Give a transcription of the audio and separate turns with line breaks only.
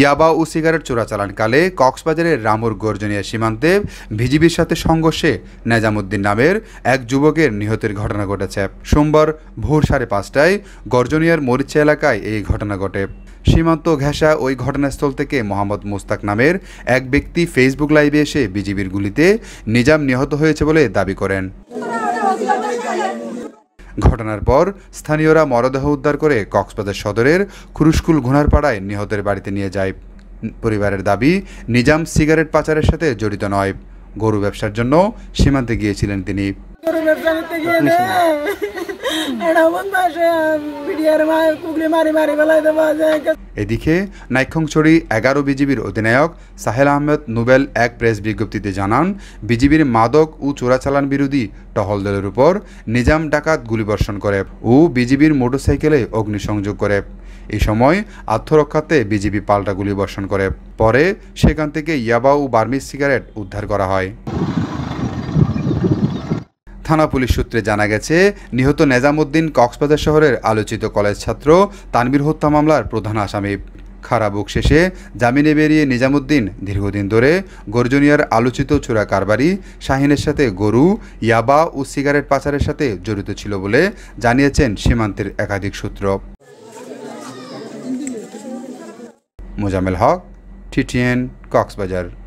ইয়াবা ও সিগারেট চোরাচালানকালে কক্সবাজারের রামুর গর্জনিয়া সীমান্তে ভিজিবির সাথে সংঘর্ষে নেজামুদ্দিন নামের এক যুবকের নিহতের ঘটনা ঘটেছে সোমবার ভোর সাড়ে পাঁচটায় গর্জনিয়ার মরিচা এলাকায় এই ঘটনা ঘটে সীমান্ত ঘেঁষা ওই ঘটনাস্থল থেকে মোহাম্মদ মোস্তাক নামের এক ব্যক্তি ফেসবুক লাইভে এসে বিজিবির গুলিতে নিজাম নিহত হয়েছে বলে দাবি করেন ঘটনার পর স্থানীয়রা মরদেহ উদ্ধার করে কক্সবাজার সদরের খুরুশকুল ঘোনারপাড়ায় নিহতের বাড়িতে নিয়ে যায় পরিবারের দাবি নিজাম সিগারেট পাচারের সাথে জড়িত নয় গরু ব্যবসার জন্য সীমান্তে গিয়েছিলেন তিনি এদিকে নাইক্ষংছড়ি এগারো বিজিবির অধিনায়ক সাহেল আহমেদ নুবেল এক প্রেস বিজ্ঞপ্তিতে জানান বিজিবির মাদক ও চোরাচালান বিরোধী টহল দলের উপর নিজাম ডাকাত গুলিবর্ষণ করে ও বিজিবির মোটরসাইকেলে অগ্নিসংযোগ করে এই সময় আত্মরক্ষাতে বিজিবি পাল্টা গুলিবর্ষণ করে পরে সেখান থেকে ইয়াবা ও বার্মিজ সিগারেট উদ্ধার করা হয় থানা পুলিশ সূত্রে জানা গেছে নিহত নেজামুদ্দিন কক্সবাজার শহরের আলোচিত কলেজ ছাত্র তানবির হত্যা মামলার প্রধান আসামি খারাবুক শেষে জামিনে বেরিয়ে নিজামুদ্দিন দীর্ঘদিন ধরে গর্জনিয়ার আলোচিত চোরা কারবারি শাহিনের সাথে গরু ইয়াবা ও সিগারেট পাচারের সাথে জড়িত ছিল বলে জানিয়েছেন সীমান্তের একাধিক সূত্র মোজামেল হক টিটিএন কক্সবাজার